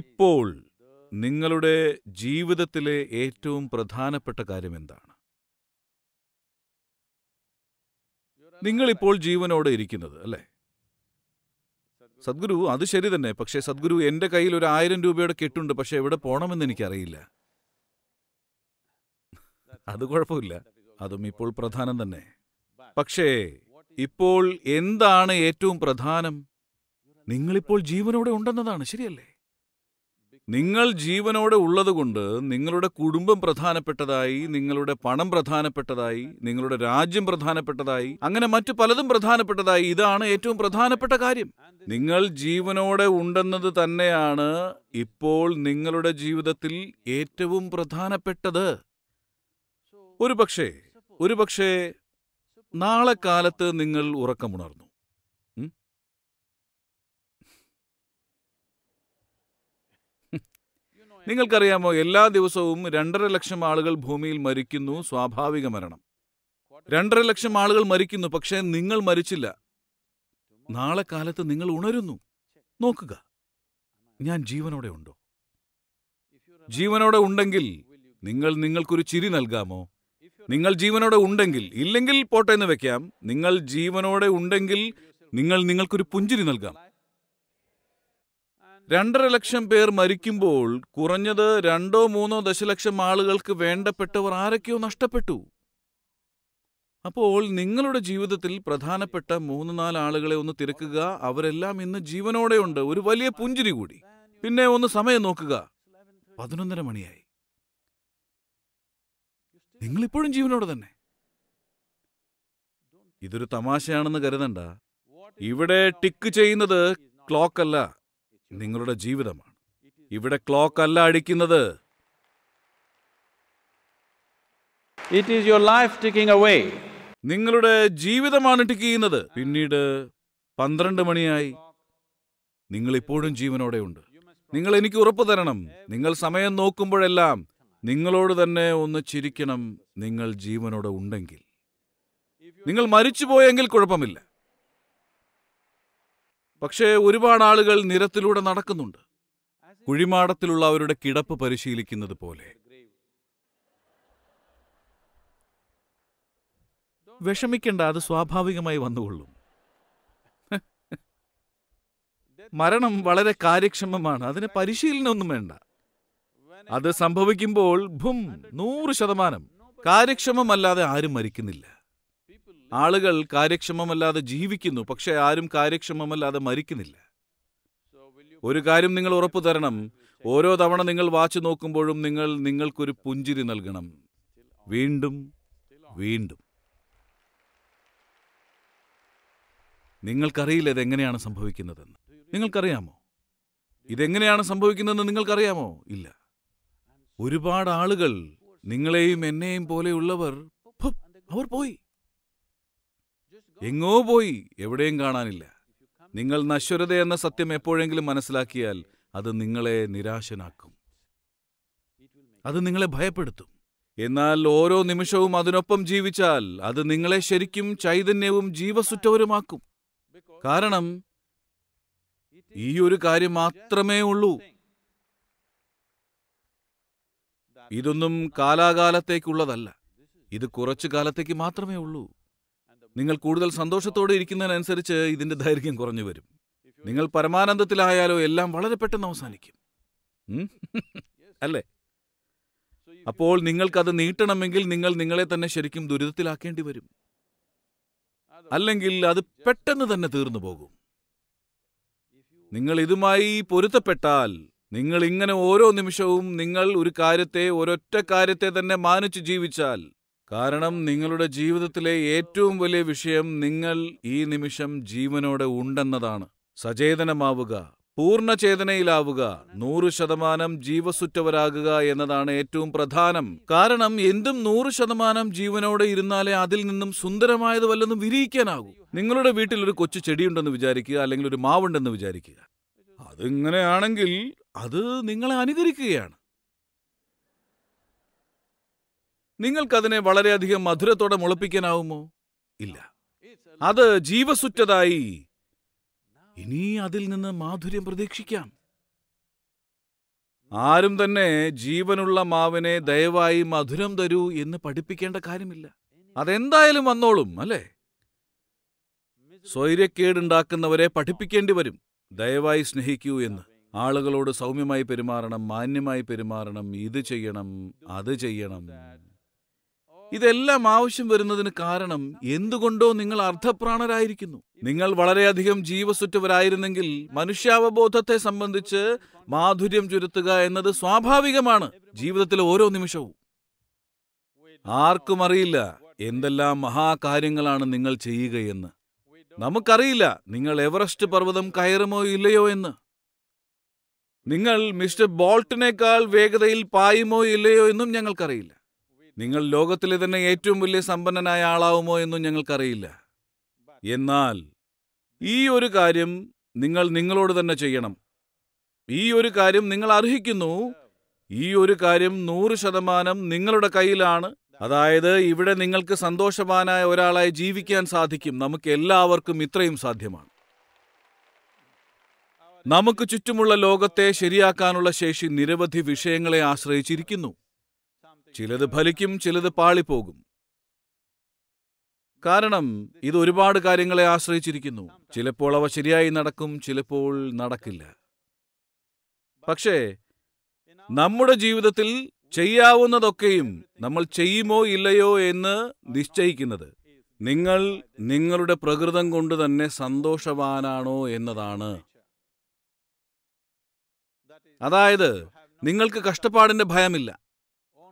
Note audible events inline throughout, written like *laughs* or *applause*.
ഇപ്പോൾ നിങ്ങളുടെ ജീവിതത്തിലെ ഏറ്റവും പ്രധാനപ്പെട്ട കാര്യം എന്താണ് നിങ്ങളിപ്പോൾ ജീവനോടെ ഇരിക്കുന്നത് അല്ലേ സദ്ഗുരു അത് ശരി തന്നെ പക്ഷേ സദ്ഗുരു എൻ്റെ കയ്യിൽ ഒരു ആയിരം രൂപയുടെ കെട്ടുണ്ട് പക്ഷെ എവിടെ പോകണമെന്ന് എനിക്കറിയില്ല അത് കുഴപ്പമില്ല അതും ഇപ്പോൾ പ്രധാനം തന്നെ പക്ഷേ ഇപ്പോൾ എന്താണ് ഏറ്റവും പ്രധാനം നിങ്ങളിപ്പോൾ ജീവനോടെ ഉണ്ടെന്നതാണ് ശരിയല്ലേ നിങ്ങൾ ജീവനോടെ ഉള്ളതുകൊണ്ട് നിങ്ങളുടെ കുടുംബം പ്രധാനപ്പെട്ടതായി നിങ്ങളുടെ പണം പ്രധാനപ്പെട്ടതായി നിങ്ങളുടെ രാജ്യം പ്രധാനപ്പെട്ടതായി അങ്ങനെ മറ്റു പലതും പ്രധാനപ്പെട്ടതായി ഇതാണ് ഏറ്റവും പ്രധാനപ്പെട്ട കാര്യം നിങ്ങൾ ജീവനോടെ ഉണ്ടെന്നത് തന്നെയാണ് ഇപ്പോൾ നിങ്ങളുടെ ജീവിതത്തിൽ ഏറ്റവും പ്രധാനപ്പെട്ടത് ഒരുപക്ഷേ ഒരുപക്ഷേ നാളെ കാലത്ത് നിങ്ങൾ ഉറക്കമുണർന്നു നിങ്ങൾക്കറിയാമോ എല്ലാ ദിവസവും രണ്ടര ലക്ഷം ആളുകൾ ഭൂമിയിൽ മരിക്കുന്നു സ്വാഭാവിക മരണം രണ്ടര ലക്ഷം ആളുകൾ മരിക്കുന്നു പക്ഷേ നിങ്ങൾ മരിച്ചില്ല നാളെ കാലത്ത് നിങ്ങൾ ഉണരുന്നു നോക്കുക ഞാൻ ജീവനോടെ ഉണ്ടോ ജീവനോടെ ഉണ്ടെങ്കിൽ നിങ്ങൾ നിങ്ങൾക്കൊരു ചിരി നൽകാമോ നിങ്ങൾ ജീവനോടെ ഉണ്ടെങ്കിൽ ഇല്ലെങ്കിൽ പോട്ടെ എന്ന് വെക്കാം നിങ്ങൾ ജീവനോടെ ഉണ്ടെങ്കിൽ നിങ്ങൾ നിങ്ങൾക്കൊരു പുഞ്ചിരി നൽകാം രണ്ടര ലക്ഷം പേർ മരിക്കുമ്പോൾ കുറഞ്ഞത് രണ്ടോ മൂന്നോ ദശലക്ഷം ആളുകൾക്ക് വേണ്ടപ്പെട്ടവർ ആരൊക്കെയോ നഷ്ടപ്പെട്ടു അപ്പോൾ നിങ്ങളുടെ ജീവിതത്തിൽ പ്രധാനപ്പെട്ട മൂന്ന് നാല് ആളുകളെ ഒന്ന് തിരക്കുക അവരെല്ലാം ഇന്ന് ജീവനോടെയുണ്ട് ഒരു വലിയ പുഞ്ചിരി കൂടി പിന്നെ ഒന്ന് സമയം നോക്കുക പതിനൊന്നര മണിയായി നിങ്ങളിപ്പോഴും ജീവനോടെ തന്നെ ഇതൊരു തമാശയാണെന്ന് കരുതണ്ട ഇവിടെ ടിക്ക് ചെയ്യുന്നത് ക്ലോക്കല്ല നിങ്ങളുടെ ജീവിതമാണ് ഇവിടെ ക്ലോക്ക് അല്ല അടിക്കുന്നത് it is your life ticking away നിങ്ങളുടെ ജീവിതമാണ് ടിക്ക് ചെയ്യുന്നത് പിന്നീട് പന്ത്രണ്ട് മണിയായി നിങ്ങൾ ഇപ്പോഴും ജീവനോടെ ഉണ്ട് നിങ്ങൾ എനിക്ക് ഉറപ്പ് തരണം നിങ്ങൾ സമയം നോക്കുമ്പോഴെല്ലാം നിങ്ങളോട് തന്നെ ഒന്ന് ചിരിക്കണം നിങ്ങൾ ജീവനോടെ ഉണ്ടെങ്കിൽ നിങ്ങൾ മരിച്ചു പോയെങ്കിൽ കുഴപ്പമില്ല പക്ഷേ ഒരുപാട് ആളുകൾ നിരത്തിലൂടെ നടക്കുന്നുണ്ട് കുഴിമാടത്തിലുള്ള അവരുടെ കിടപ്പ് പരിശീലിക്കുന്നത് പോലെ വിഷമിക്കേണ്ട അത് സ്വാഭാവികമായി വന്നുകൊള്ളും മരണം വളരെ കാര്യക്ഷമമാണ് അതിന് പരിശീലനമൊന്നും വേണ്ട അത് സംഭവിക്കുമ്പോൾ ഭും നൂറ് ശതമാനം കാര്യക്ഷമമല്ലാതെ ആരും മരിക്കുന്നില്ല ആളുകൾ കാര്യക്ഷമമല്ലാതെ ജീവിക്കുന്നു പക്ഷേ ആരും കാര്യക്ഷമമല്ലാതെ മരിക്കുന്നില്ല ഒരു കാര്യം നിങ്ങൾ ഉറപ്പു തരണം ഓരോ തവണ നിങ്ങൾ വാച്ച് നോക്കുമ്പോഴും നിങ്ങൾ നിങ്ങൾക്കൊരു പുഞ്ചിരി നൽകണം വീണ്ടും വീണ്ടും നിങ്ങൾക്കറിയില്ല ഇതെങ്ങനെയാണ് സംഭവിക്കുന്നതെന്ന് നിങ്ങൾക്കറിയാമോ ഇതെങ്ങനെയാണ് സംഭവിക്കുന്നതെന്ന് നിങ്ങൾക്കറിയാമോ ഇല്ല ഒരുപാട് ആളുകൾ നിങ്ങളെയും എന്നെയും പോലെയുള്ളവർ അവർ പോയി എങ്ങോ പോയി എവിടെയും കാണാനില്ല നിങ്ങൾ നശ്വരത എന്ന സത്യം എപ്പോഴെങ്കിലും മനസ്സിലാക്കിയാൽ അത് നിങ്ങളെ നിരാശനാക്കും അത് നിങ്ങളെ ഭയപ്പെടുത്തും എന്നാൽ ഓരോ നിമിഷവും അതിനൊപ്പം ജീവിച്ചാൽ അത് നിങ്ങളെ ശരിക്കും ചൈതന്യവും ജീവസുറ്റവരുമാക്കും കാരണം ഈ ഒരു കാര്യം മാത്രമേ ഉള്ളൂ ഇതൊന്നും കാലാകാലത്തേക്കുള്ളതല്ല ഇത് കുറച്ചു കാലത്തേക്ക് മാത്രമേ ഉള്ളൂ നിങ്ങൾ കൂടുതൽ സന്തോഷത്തോടെ ഇരിക്കുന്നതിനനുസരിച്ച് ഇതിന്റെ ദൈർഘ്യം കുറഞ്ഞു വരും നിങ്ങൾ പരമാനന്ദത്തിലായാലോ എല്ലാം വളരെ പെട്ടെന്ന് അവസാനിക്കും *laughs* അല്ലേ അപ്പോൾ നിങ്ങൾക്കത് നീട്ടണമെങ്കിൽ നിങ്ങൾ നിങ്ങളെ തന്നെ ശരിക്കും ദുരിതത്തിലാക്കേണ്ടി വരും അല്ലെങ്കിൽ അത് പെട്ടെന്ന് തന്നെ തീർന്നു പോകും നിങ്ങൾ ഇതുമായി പൊരുത്തപ്പെട്ടാൽ നിങ്ങൾ ഇങ്ങനെ ഓരോ നിമിഷവും നിങ്ങൾ ഒരു കാര്യത്തെ ഒരൊറ്റ കാര്യത്തെ തന്നെ മാനിച്ചു ജീവിച്ചാൽ കാരണം നിങ്ങളുടെ ജീവിതത്തിലെ ഏറ്റവും വലിയ വിഷയം നിങ്ങൾ ഈ നിമിഷം ജീവനോടെ ഉണ്ടെന്നതാണ് സചേതനമാവുക പൂർണ്ണചേതനയിലാവുക നൂറ് ശതമാനം ജീവസുറ്റവരാകുക എന്നതാണ് ഏറ്റവും പ്രധാനം കാരണം എന്തും നൂറ് ശതമാനം ജീവനോടെ ഇരുന്നാലേ അതിൽ നിന്നും സുന്ദരമായത് വല്ലതും വിരിയിക്കാനാകൂ നിങ്ങളുടെ വീട്ടിൽ ഒരു കൊച്ചു ചെടിയുണ്ടെന്ന് വിചാരിക്കുക അല്ലെങ്കിൽ ഒരു മാവുണ്ടെന്ന് വിചാരിക്കുക അതിങ്ങനെയാണെങ്കിൽ അത് നിങ്ങളെ അനുകരിക്കുകയാണ് നിങ്ങൾക്കതിനെ വളരെയധികം മധുരത്തോടെ മുളപ്പിക്കാനാവുമോ ഇല്ല അത് ജീവസുറ്റതായി ഇനി അതിൽ നിന്ന് മാധുര്യം പ്രതീക്ഷിക്കാം ആരും തന്നെ ജീവനുള്ള മാവിനെ ദയവായി മധുരം തരൂ എന്ന് പഠിപ്പിക്കേണ്ട കാര്യമില്ല അതെന്തായാലും വന്നോളും അല്ലേ സ്വൈര്യക്കേടുണ്ടാക്കുന്നവരെ പഠിപ്പിക്കേണ്ടി വരും ദയവായി സ്നേഹിക്കൂ എന്ന് ആളുകളോട് സൗമ്യമായി പെരുമാറണം മാന്യമായി പെരുമാറണം ഇത് ചെയ്യണം അത് ചെയ്യണം ഇതെല്ലാം ആവശ്യം വരുന്നതിന് കാരണം എന്തുകൊണ്ടോ നിങ്ങൾ അർദ്ധപ്രാണരായിരിക്കുന്നു നിങ്ങൾ വളരെയധികം ജീവസുറ്റവരായിരുന്നെങ്കിൽ മനുഷ്യാവബോധത്തെ സംബന്ധിച്ച് മാധുര്യം ചുരുത്തുക എന്നത് സ്വാഭാവികമാണ് ജീവിതത്തിലെ ഓരോ നിമിഷവും ആർക്കും അറിയില്ല എന്തെല്ലാം മഹാകാര്യങ്ങളാണ് നിങ്ങൾ ചെയ്യുകയെന്ന് നമുക്കറിയില്ല നിങ്ങൾ എവറസ്റ്റ് പർവ്വതം കയറുമോ ഇല്ലയോ എന്ന് നിങ്ങൾ മിസ്റ്റർ ബോൾട്ടിനേക്കാൾ വേഗതയിൽ പായുമോ ഇല്ലയോ എന്നും ഞങ്ങൾക്കറിയില്ല നിങ്ങൾ ലോകത്തിലെ തന്നെ ഏറ്റവും വലിയ സമ്പന്നനായ ആളാവുമോ എന്നും ഞങ്ങൾക്കറിയില്ല എന്നാൽ ഈ ഒരു കാര്യം നിങ്ങൾ നിങ്ങളോട് തന്നെ ചെയ്യണം ഈ ഒരു കാര്യം നിങ്ങൾ അർഹിക്കുന്നു ഈ ഒരു കാര്യം നൂറ് ശതമാനം നിങ്ങളുടെ കയ്യിലാണ് അതായത് ഇവിടെ നിങ്ങൾക്ക് സന്തോഷവാനായ ഒരാളായി ജീവിക്കാൻ സാധിക്കും നമുക്ക് എല്ലാവർക്കും ഇത്രയും സാധ്യമാണ് നമുക്ക് ചുറ്റുമുള്ള ലോകത്തെ ശരിയാക്കാനുള്ള ശേഷി നിരവധി വിഷയങ്ങളെ ആശ്രയിച്ചിരിക്കുന്നു ചിലത് ഫലിക്കും ചിലത് പാളിപ്പോകും കാരണം ഇത് ഒരുപാട് കാര്യങ്ങളെ ആശ്രയിച്ചിരിക്കുന്നു ചിലപ്പോൾ അവ ശരിയായി നടക്കും ചിലപ്പോൾ നടക്കില്ല പക്ഷേ നമ്മുടെ ജീവിതത്തിൽ ചെയ്യാവുന്നതൊക്കെയും നമ്മൾ ചെയ്യുമോ ഇല്ലയോ എന്ന് നിശ്ചയിക്കുന്നത് നിങ്ങൾ നിങ്ങളുടെ പ്രകൃതം കൊണ്ട് തന്നെ സന്തോഷവാനാണോ എന്നതാണ് അതായത് നിങ്ങൾക്ക് കഷ്ടപ്പാടിന്റെ ഭയമില്ല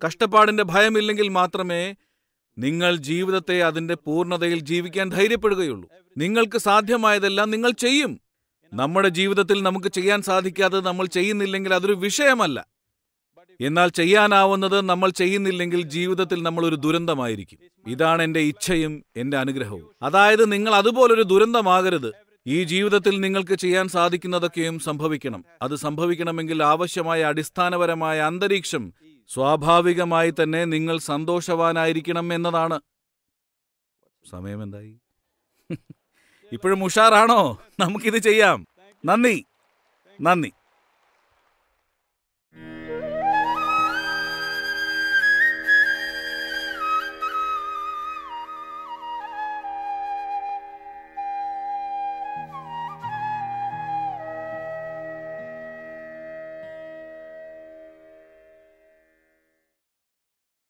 കഷ്ടപ്പാടിന്റെ ഭയമില്ലെങ്കിൽ മാത്രമേ നിങ്ങൾ ജീവിതത്തെ അതിന്റെ പൂർണ്ണതയിൽ ജീവിക്കാൻ ധൈര്യപ്പെടുകയുള്ളൂ നിങ്ങൾക്ക് സാധ്യമായതെല്ലാം നിങ്ങൾ ചെയ്യും നമ്മുടെ ജീവിതത്തിൽ നമുക്ക് ചെയ്യാൻ സാധിക്കാതെ നമ്മൾ ചെയ്യുന്നില്ലെങ്കിൽ അതൊരു വിഷയമല്ല എന്നാൽ ചെയ്യാനാവുന്നത് നമ്മൾ ചെയ്യുന്നില്ലെങ്കിൽ ജീവിതത്തിൽ നമ്മൾ ഒരു ദുരന്തമായിരിക്കും ഇതാണ് എൻ്റെ ഇച്ഛയും എൻ്റെ അനുഗ്രഹവും അതായത് നിങ്ങൾ അതുപോലൊരു ദുരന്തമാകരുത് ഈ ജീവിതത്തിൽ നിങ്ങൾക്ക് ചെയ്യാൻ സാധിക്കുന്നതൊക്കെയും സംഭവിക്കണം അത് സംഭവിക്കണമെങ്കിൽ ആവശ്യമായ അടിസ്ഥാനപരമായ അന്തരീക്ഷം സ്വാഭാവികമായി തന്നെ നിങ്ങൾ സന്തോഷവാനായിരിക്കണം എന്നതാണ് സമയം എന്തായി *laughs* ഇപ്പോഴും ഉഷാറാണോ നമുക്കിത് ചെയ്യാം നന്ദി നന്ദി